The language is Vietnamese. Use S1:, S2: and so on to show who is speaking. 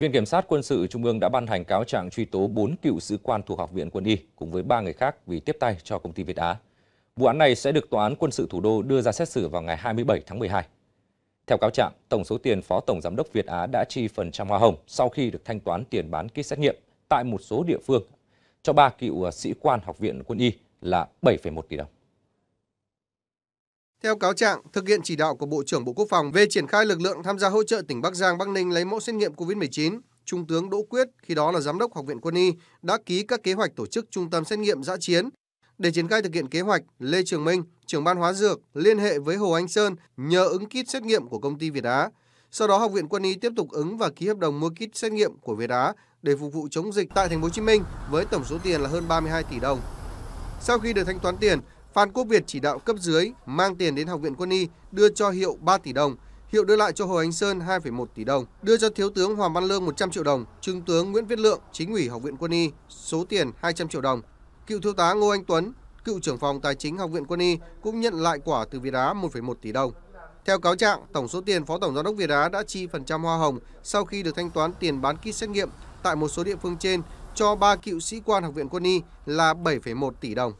S1: Viện Kiểm sát Quân sự Trung ương đã ban hành cáo trạng truy tố 4 cựu sĩ quan thuộc Học viện Quân y cùng với 3 người khác vì tiếp tay cho công ty Việt Á. Vụ án này sẽ được Tòa án Quân sự Thủ đô đưa ra xét xử vào ngày 27 tháng 12. Theo cáo trạng, tổng số tiền Phó Tổng Giám đốc Việt Á đã chi phần trăm hoa hồng sau khi được thanh toán tiền bán kit xét nghiệm tại một số địa phương cho ba cựu à, sĩ quan Học viện Quân y là 7,1 tỷ đồng.
S2: Theo cáo trạng, thực hiện chỉ đạo của Bộ trưởng Bộ Quốc phòng về triển khai lực lượng tham gia hỗ trợ tỉnh Bắc Giang, Bắc Ninh lấy mẫu xét nghiệm COVID-19, Trung tướng Đỗ Quyết, khi đó là Giám đốc Học viện Quân y, đã ký các kế hoạch tổ chức trung tâm xét nghiệm giã chiến. Để triển khai thực hiện kế hoạch, Lê Trường Minh, trưởng ban hóa dược, liên hệ với Hồ Anh Sơn nhờ ứng kit xét nghiệm của công ty Việt Á. Sau đó Học viện Quân y tiếp tục ứng và ký hợp đồng mua kit xét nghiệm của Việt Á để phục vụ chống dịch tại thành phố Hồ Chí Minh với tổng số tiền là hơn 32 tỷ đồng. Sau khi được thanh toán tiền, Phan Quốc Việt chỉ đạo cấp dưới mang tiền đến Học viện Quân y đưa cho Hiệu 3 tỷ đồng, Hiệu đưa lại cho Hồ Ánh Sơn 2,1 tỷ đồng, đưa cho Thiếu tướng Hoàng Văn Lương 100 triệu đồng, Trung tướng Nguyễn Viết Lượng, chính ủy Học viện Quân y, số tiền 200 triệu đồng. Cựu thiếu tá Ngô Anh Tuấn, cựu trưởng phòng tài chính Học viện Quân y cũng nhận lại quả từ Việt Á 1,1 tỷ đồng. Theo cáo trạng, tổng số tiền Phó Tổng Giám đốc Việt Á đã chi phần trăm hoa hồng sau khi được thanh toán tiền bán kit xét nghiệm tại một số địa phương trên cho ba cựu sĩ quan Học viện Quân y là 7,1 tỷ đồng.